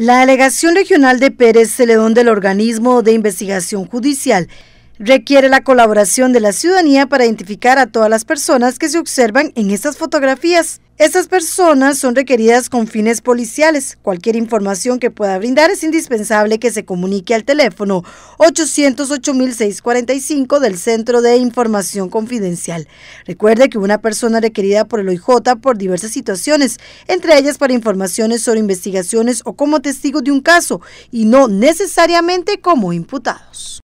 La delegación regional de Pérez Celedón del organismo de investigación judicial requiere la colaboración de la ciudadanía para identificar a todas las personas que se observan en estas fotografías. Estas personas son requeridas con fines policiales. Cualquier información que pueda brindar es indispensable que se comunique al teléfono 808.645 del Centro de Información Confidencial. Recuerde que una persona requerida por el OIJ por diversas situaciones, entre ellas para informaciones sobre investigaciones o como testigo de un caso, y no necesariamente como imputados.